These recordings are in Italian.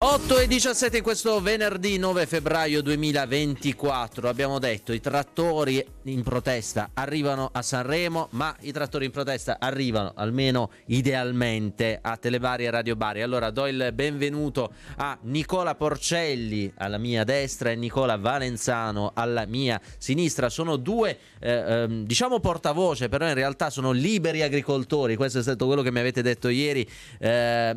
8 e 17 questo venerdì 9 febbraio 2024 abbiamo detto i trattori in protesta arrivano a Sanremo ma i trattori in protesta arrivano almeno idealmente a Telebari e Radio Bari allora do il benvenuto a Nicola Porcelli alla mia destra e Nicola Valenzano alla mia sinistra sono due eh, ehm, diciamo portavoce però in realtà sono liberi agricoltori questo è stato quello che mi avete detto ieri eh,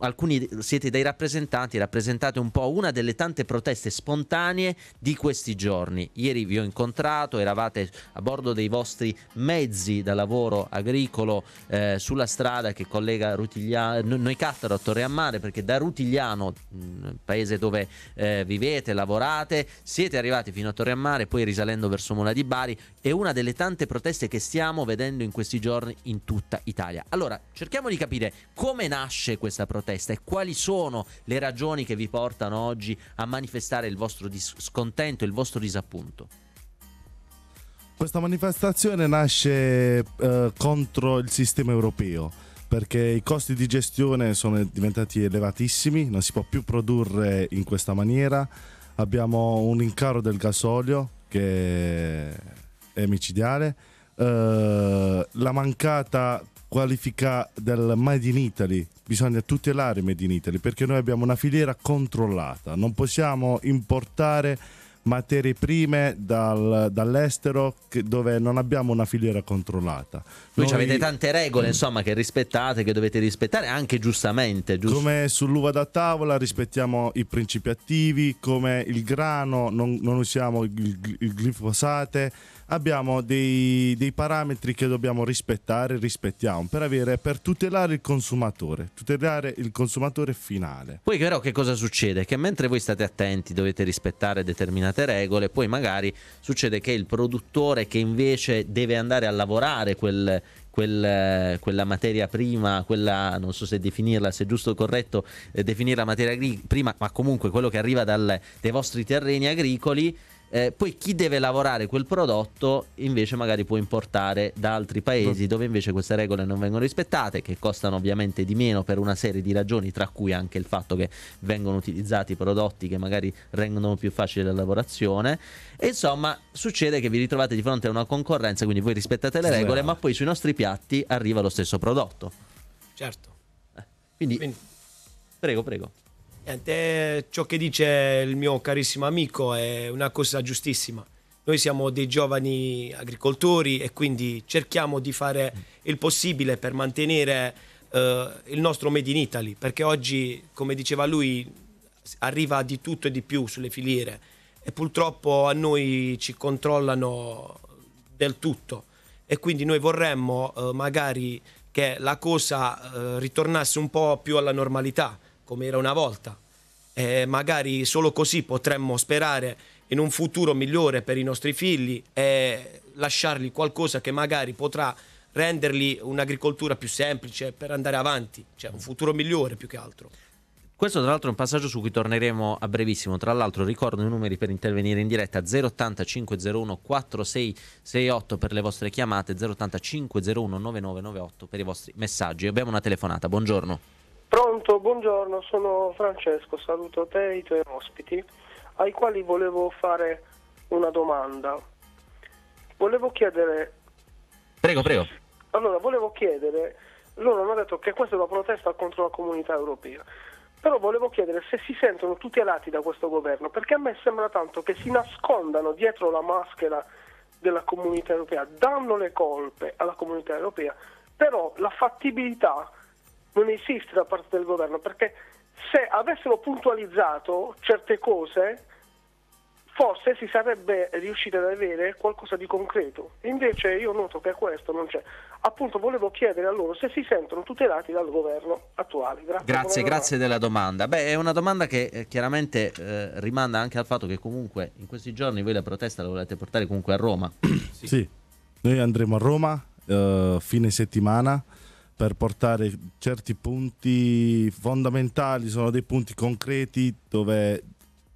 alcuni siete dai rappresentanti rappresentate un po' una delle tante proteste spontanee di questi giorni. Ieri vi ho incontrato, eravate a bordo dei vostri mezzi da lavoro agricolo eh, sulla strada che collega Rutigliano, Cattaro a Torre a Mare perché da Rutigliano, paese dove eh, vivete, lavorate, siete arrivati fino a Torre a Mare, poi risalendo verso Mola di Bari, è una delle tante proteste che stiamo vedendo in questi giorni in tutta Italia. Allora, cerchiamo di capire come nasce questa protesta e quali sono sono le ragioni che vi portano oggi a manifestare il vostro scontento, il vostro disappunto? Questa manifestazione nasce eh, contro il sistema europeo perché i costi di gestione sono diventati elevatissimi, non si può più produrre in questa maniera, abbiamo un incaro del gasolio che è micidiale, eh, la mancata qualifica del Made in Italy, bisogna tutelare Made in Italy perché noi abbiamo una filiera controllata, non possiamo importare materie prime dal, dall'estero che, dove non abbiamo una filiera controllata. Voi Noi, avete tante regole insomma che rispettate, che dovete rispettare anche giustamente. Giusto? Come sull'uva da tavola rispettiamo i principi attivi, come il grano non, non usiamo il, il glifosate abbiamo dei, dei, parametri che dobbiamo rispettare, rispettiamo per, avere, per tutelare il consumatore, tutelare il consumatore finale. Poi però che cosa succede? Che mentre voi state attenti, dovete rispettare determinate regole, poi magari succede che il produttore che invece deve andare a lavorare quel, Quel, quella materia prima, quella non so se definirla, se è giusto o corretto eh, definirla materia prima, ma comunque quello che arriva dal, dai vostri terreni agricoli eh, poi chi deve lavorare quel prodotto invece magari può importare da altri paesi mm. dove invece queste regole non vengono rispettate, che costano ovviamente di meno per una serie di ragioni, tra cui anche il fatto che vengono utilizzati prodotti che magari rendono più facile la lavorazione. E insomma succede che vi ritrovate di fronte a una concorrenza, quindi voi rispettate le regole, esatto. ma poi sui nostri piatti arriva lo stesso prodotto. Certo. Eh, quindi... quindi... Prego, prego. Niente, eh, ciò che dice il mio carissimo amico è una cosa giustissima. Noi siamo dei giovani agricoltori e quindi cerchiamo di fare il possibile per mantenere eh, il nostro Made in Italy, perché oggi, come diceva lui, arriva di tutto e di più sulle filiere e purtroppo a noi ci controllano del tutto e quindi noi vorremmo eh, magari che la cosa eh, ritornasse un po' più alla normalità come era una volta. E eh, magari solo così potremmo sperare in un futuro migliore per i nostri figli e lasciargli qualcosa che magari potrà rendergli un'agricoltura più semplice per andare avanti, cioè un futuro migliore più che altro. Questo tra l'altro è un passaggio su cui torneremo a brevissimo, tra l'altro ricordo i numeri per intervenire in diretta 080 501 4668 per le vostre chiamate, 080 501 9998 per i vostri messaggi. Abbiamo una telefonata, buongiorno. Pronto? buongiorno, sono Francesco, saluto te e i tuoi ospiti, ai quali volevo fare una domanda. Volevo chiedere... Prego, prego. Allora, volevo chiedere, loro hanno detto che questa è una protesta contro la comunità europea, però volevo chiedere se si sentono tutelati da questo governo, perché a me sembra tanto che si nascondano dietro la maschera della comunità europea, danno le colpe alla comunità europea, però la fattibilità non esiste da parte del governo, perché se avessero puntualizzato certe cose, forse si sarebbe riusciti ad avere qualcosa di concreto. Invece io noto che questo non c'è. Appunto volevo chiedere a loro se si sentono tutelati dal governo attuale. Grazie, grazie, grazie della domanda. Beh, è una domanda che eh, chiaramente eh, rimanda anche al fatto che comunque in questi giorni voi la protesta la volete portare comunque a Roma. sì. sì. noi andremo a Roma eh, fine settimana per portare certi punti fondamentali, sono dei punti concreti dove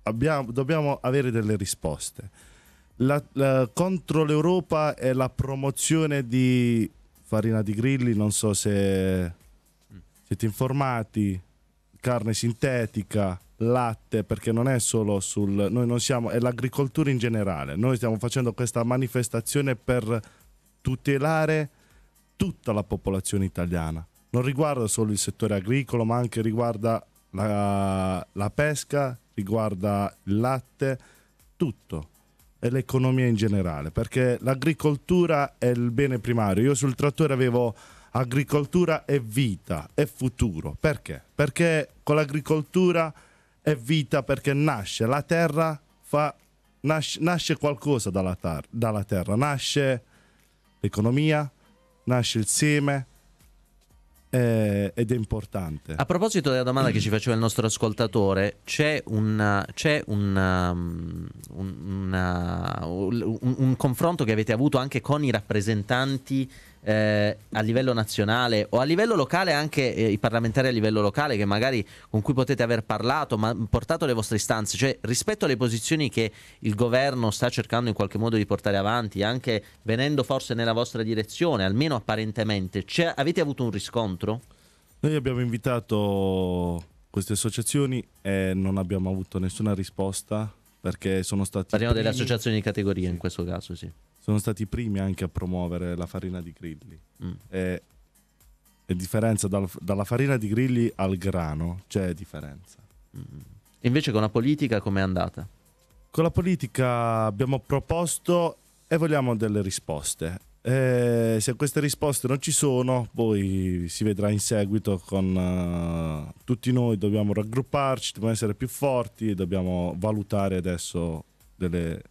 abbiamo, dobbiamo avere delle risposte. La, la, contro l'Europa è la promozione di farina di grilli, non so se siete informati, carne sintetica, latte, perché non è solo sul... Noi non siamo... è l'agricoltura in generale, noi stiamo facendo questa manifestazione per tutelare tutta la popolazione italiana. Non riguarda solo il settore agricolo, ma anche riguarda la, la pesca, riguarda il latte, tutto e l'economia in generale, perché l'agricoltura è il bene primario. Io sul trattore avevo agricoltura e vita, è futuro. Perché? Perché con l'agricoltura è vita perché nasce, la terra fa, nasce, nasce qualcosa dalla, tar- dalla terra, nasce l'economia, nasce il seme ed è importante. A proposito della domanda mm. che ci faceva il nostro ascoltatore, c'è, una, c'è una, um, una, un, un, un confronto che avete avuto anche con i rappresentanti eh, a livello nazionale o a livello locale anche eh, i parlamentari a livello locale che magari con cui potete aver parlato, ma portato le vostre istanze, cioè rispetto alle posizioni che il governo sta cercando in qualche modo di portare avanti, anche venendo forse nella vostra direzione, almeno apparentemente, cioè, avete avuto un riscontro? Noi abbiamo invitato queste associazioni e non abbiamo avuto nessuna risposta perché sono state. Parliamo primi... delle associazioni di categoria in questo caso, sì sono stati i primi anche a promuovere la farina di grilli. Mm. E, e differenza dal, dalla farina di grilli al grano, c'è differenza. Mm. Invece con la politica com'è andata? Con la politica abbiamo proposto e vogliamo delle risposte. E se queste risposte non ci sono, poi si vedrà in seguito con uh, tutti noi, dobbiamo raggrupparci, dobbiamo essere più forti e dobbiamo valutare adesso delle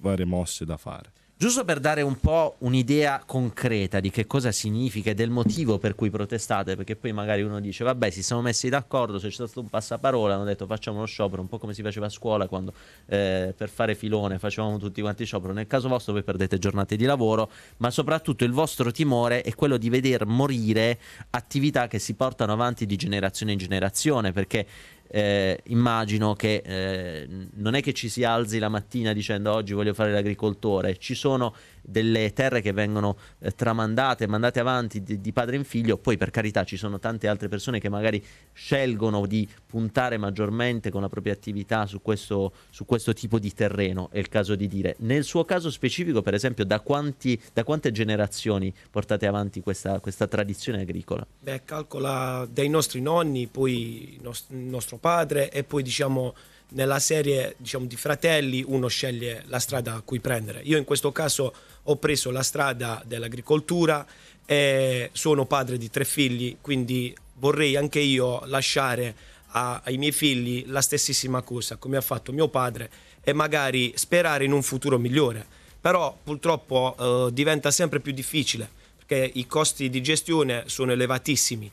varie mosse da fare. Giusto per dare un po' un'idea concreta di che cosa significa e del motivo per cui protestate, perché poi magari uno dice vabbè si sono messi d'accordo, se c'è stato un passaparola, hanno detto facciamo uno sciopero, un po' come si faceva a scuola quando eh, per fare filone facevamo tutti quanti sciopero, nel caso vostro voi perdete giornate di lavoro, ma soprattutto il vostro timore è quello di veder morire attività che si portano avanti di generazione in generazione, perché eh, immagino che eh, non è che ci si alzi la mattina dicendo oggi voglio fare l'agricoltore, ci sono delle terre che vengono eh, tramandate, mandate avanti di, di, padre in figlio, poi per carità ci sono tante altre persone che magari scelgono di puntare maggiormente con la propria attività su questo, su questo tipo di terreno, è il caso di dire. Nel suo caso specifico, per esempio, da, quanti, da quante generazioni portate avanti questa, questa tradizione agricola? Beh, calcola dai nostri nonni, poi nos- nostro padre e poi diciamo nella serie diciamo, di fratelli uno sceglie la strada a cui prendere. Io in questo caso ho preso la strada dell'agricoltura e sono padre di tre figli, quindi vorrei anche io lasciare a, ai miei figli la stessissima cosa come ha fatto mio padre e magari sperare in un futuro migliore. Però purtroppo eh, diventa sempre più difficile perché i costi di gestione sono elevatissimi.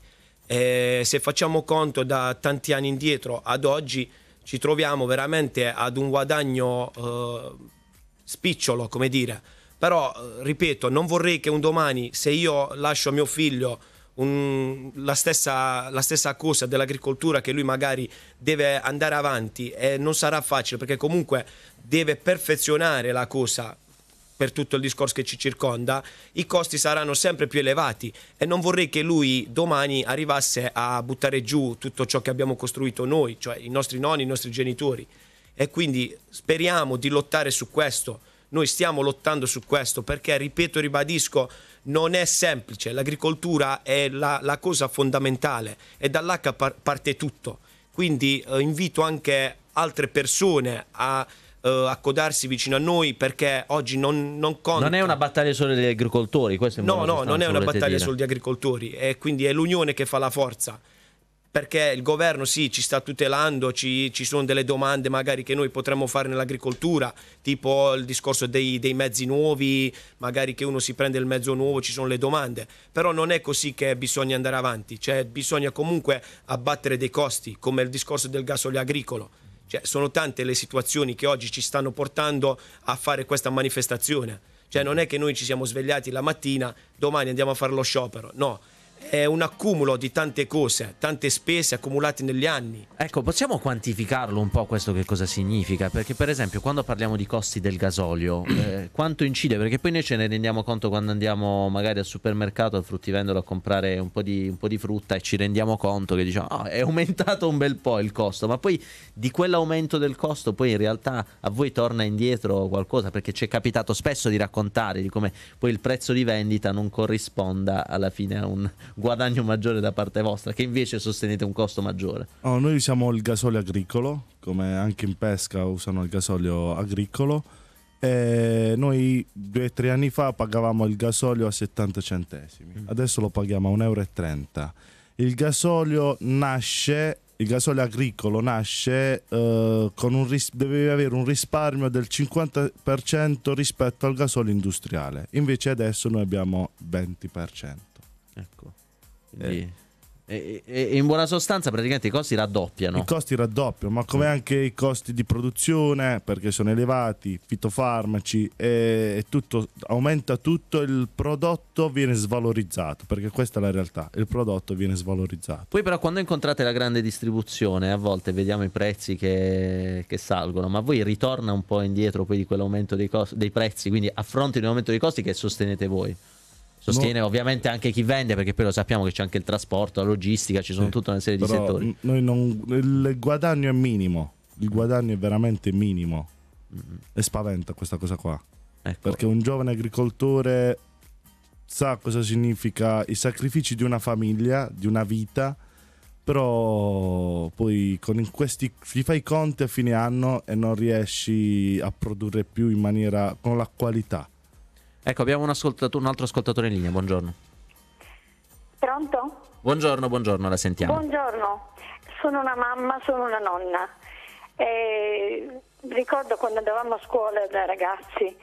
E se facciamo conto da tanti anni indietro ad oggi, ci troviamo veramente ad un guadagno eh, spicciolo, come dire. Però, eh, ripeto, non vorrei che un domani, se io lascio a mio figlio un, la, stessa, la, stessa, cosa dell'agricoltura che lui magari deve andare avanti e eh, non sarà facile perché comunque deve perfezionare la cosa per tutto il discorso che ci circonda, i costi saranno sempre più elevati e non vorrei che lui domani arrivasse a buttare giù tutto ciò che abbiamo costruito noi, cioè i nostri nonni, i nostri genitori. E quindi speriamo di lottare su questo. Noi stiamo lottando su questo perché, ripeto e ribadisco, non è semplice. L'agricoltura è la, la cosa fondamentale e da parte tutto. Quindi eh, invito anche altre persone a eh, accodarsi vicino a noi perché oggi non, non conta. Non è una battaglia solo degli agricoltori, questo è un No, no, non è una battaglia solo degli agricoltori, e quindi è l'unione che fa la forza perché il governo sì ci sta tutelando, ci, ci, sono delle domande magari che noi potremmo fare nell'agricoltura, tipo il discorso dei, dei, mezzi nuovi, magari che uno si prende il mezzo nuovo, ci sono le domande, però non è così che bisogna andare avanti, cioè bisogna comunque abbattere dei costi, come il discorso del gasolio agricolo cioè, sono tante le situazioni che oggi ci stanno portando a fare questa manifestazione. Cioè, non è che noi ci siamo svegliati la mattina, domani andiamo a fare lo sciopero. No, è un accumulo di tante cose, tante spese accumulate negli anni. Ecco, possiamo quantificarlo un po' questo che cosa significa? Perché per esempio quando parliamo di costi del gasolio, eh, quanto incide? Perché poi noi ce ne rendiamo conto quando andiamo magari al supermercato, al fruttivendolo a comprare un po' di, un po di frutta e ci rendiamo conto che diciamo oh, è aumentato un bel po' il costo, ma poi di quell'aumento del costo poi in realtà a voi torna indietro qualcosa perché ci è capitato spesso di raccontare di come poi il prezzo di vendita non corrisponda alla fine a un guadagno maggiore da parte vostra, che invece sostenete un costo maggiore. Oh, noi usiamo il gasolio agricolo, come anche in pesca usano il gasolio agricolo. E noi due o tre anni fa pagavamo il gasolio a 70 centesimi, mm. adesso lo paghiamo a 1,30 euro. Il gasolio nasce il gasolio agricolo nasce eh, con un ris- deve avere un risparmio del 50% rispetto al gasolio industriale, invece adesso noi abbiamo 20%. Ecco. Eh. Quindi... Eh. E, e, in buona sostanza praticamente i costi raddoppiano. I costi raddoppiano, ma come mm. anche i costi di produzione, perché sono elevati, fitofarmaci, e, tutto, aumenta tutto, il prodotto viene svalorizzato, perché questa è la realtà, il prodotto viene svalorizzato. Poi però quando incontrate la grande distribuzione, a volte vediamo i prezzi che, che salgono, ma voi ritorna un po' indietro poi di quell'aumento dei, costi, dei prezzi, quindi affronti aumento dei costi che sostenete voi. Sostiene no. ovviamente anche chi vende, perché poi lo sappiamo che c'è anche il trasporto, la logistica, ci sono sì, tutta una serie di settori. Non, il guadagno è minimo, il guadagno è veramente minimo. Mm-hmm. E spaventa questa cosa qua. Ecco. Perché un giovane agricoltore sa cosa significa i sacrifici di una famiglia, di una vita, però poi con questi ti fai i conti a fine anno e non riesci a produrre più in maniera con la qualità Ecco, abbiamo un, un altro ascoltatore in linea, buongiorno. Pronto? Buongiorno, buongiorno, la sentiamo. Buongiorno, sono una mamma, sono una nonna. E ricordo quando andavamo a scuola da ragazzi,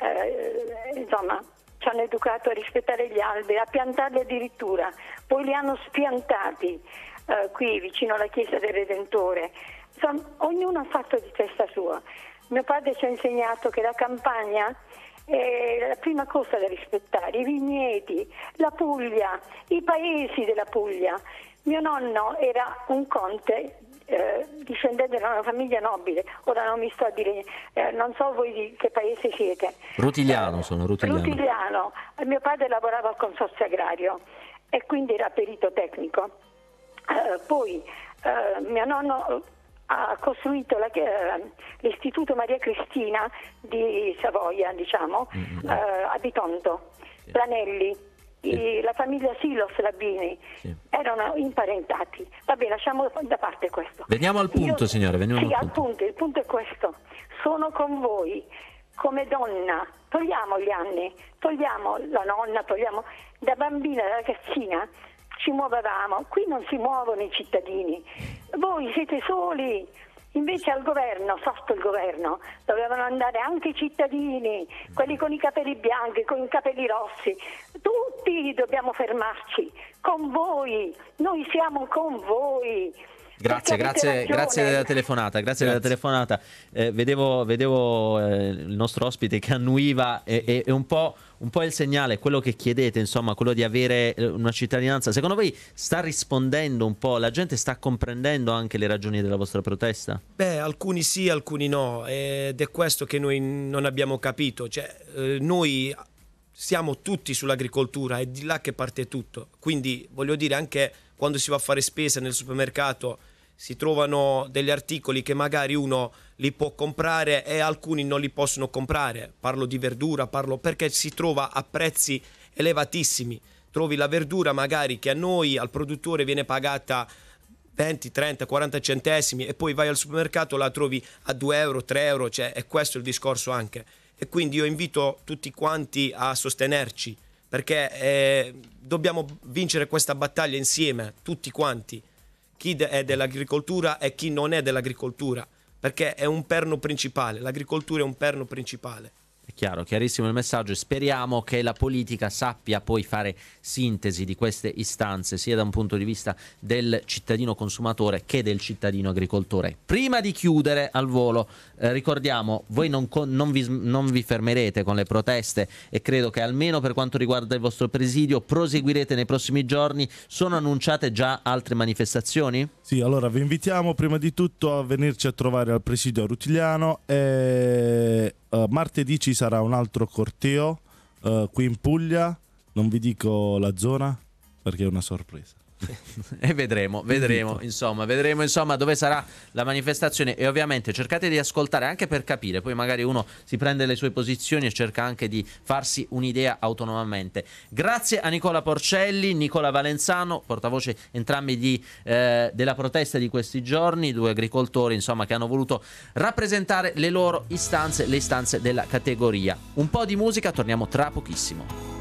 eh, insomma, ci hanno educato a rispettare gli alberi, a piantarli addirittura, poi li hanno spiantati eh, qui vicino alla chiesa del Redentore. Insomma, ognuno ha fatto di testa sua. Mio padre ci ha insegnato che la campagna eh, la prima cosa da rispettare, i vigneti, la Puglia, i paesi della Puglia. Mio nonno era un conte eh, discendente da una famiglia nobile, ora non mi sto a dire, eh, non so voi di che paese siete. Rutiliano eh, sono, Rutiliano. Rutiliano, mio padre lavorava al consorzio agrario e quindi era perito tecnico. Eh, poi eh, mio nonno ha costruito la, eh, l'istituto Maria Cristina di Savoia, diciamo, mm-hmm. eh, a Bitonto, sì. Planelli, sì. la famiglia Silos Labini, sì. erano imparentati. Vabbè, lasciamo da parte questo. Veniamo al punto, Io, signore. Veniamo sì, al punto. punto. Il punto è questo. Sono con voi come donna, togliamo gli anni, togliamo la nonna, togliamo da bambina, da ragazzina ci muovevamo, qui non si muovono i cittadini, voi siete soli. Invece al governo, sotto il governo, dovevano andare anche i cittadini, quelli con i capelli bianchi, con i capelli rossi, tutti dobbiamo fermarci, con voi, noi siamo con voi. Grazie, grazie, grazie, della telefonata. Grazie, grazie. Della telefonata. Eh, vedevo, vedevo eh, il nostro ospite che annuiva e, e un, po', un, po', il segnale, quello che chiedete, insomma, quello di avere eh, una cittadinanza. Secondo voi sta rispondendo un po'? La gente sta comprendendo anche le ragioni della vostra protesta? Beh, alcuni sì, alcuni no. Ed è questo che noi non abbiamo capito. Cioè, eh, noi siamo tutti sull'agricoltura, è di là che parte tutto. Quindi, voglio dire, anche quando si va a fare spesa nel supermercato si trovano degli articoli che magari uno li può comprare e alcuni non li possono comprare. Parlo di verdura, parlo perché si trova a prezzi elevatissimi. Trovi la verdura magari che a noi, al produttore, viene pagata 20, 30, 40 centesimi e poi vai al supermercato la trovi a 2 euro, 3 euro, cioè è questo il discorso anche. E quindi io invito tutti quanti a sostenerci perché eh, dobbiamo vincere questa battaglia insieme, tutti quanti chi è dell'agricoltura e chi non è dell'agricoltura, perché è un perno principale, l'agricoltura è un perno principale. Chiaro, chiarissimo il messaggio. e Speriamo che la politica sappia poi fare sintesi di queste istanze, sia da un punto di vista del cittadino consumatore che del cittadino agricoltore. Prima di chiudere al volo, eh, ricordiamo, voi non, non, vi, non vi fermerete con le proteste e credo che almeno per quanto riguarda il vostro presidio proseguirete nei prossimi giorni. Sono annunciate già altre manifestazioni? Sì, allora vi invitiamo prima di tutto a venirci a trovare al presidio a Rutigliano e eh, Uh, martedì ci sarà un altro corteo uh, qui in Puglia. Non vi dico la zona perché è una sorpresa. e vedremo, vedremo, insomma, vedremo insomma dove sarà la manifestazione e ovviamente cercate di ascoltare anche per capire, poi magari uno si prende le sue posizioni e cerca anche di farsi un'idea autonomamente. Grazie a Nicola Porcelli, Nicola Valenzano, portavoce entrambi di, eh, della protesta di questi giorni, due agricoltori insomma che hanno voluto rappresentare le loro istanze, le istanze della categoria. Un po' di musica, torniamo tra pochissimo.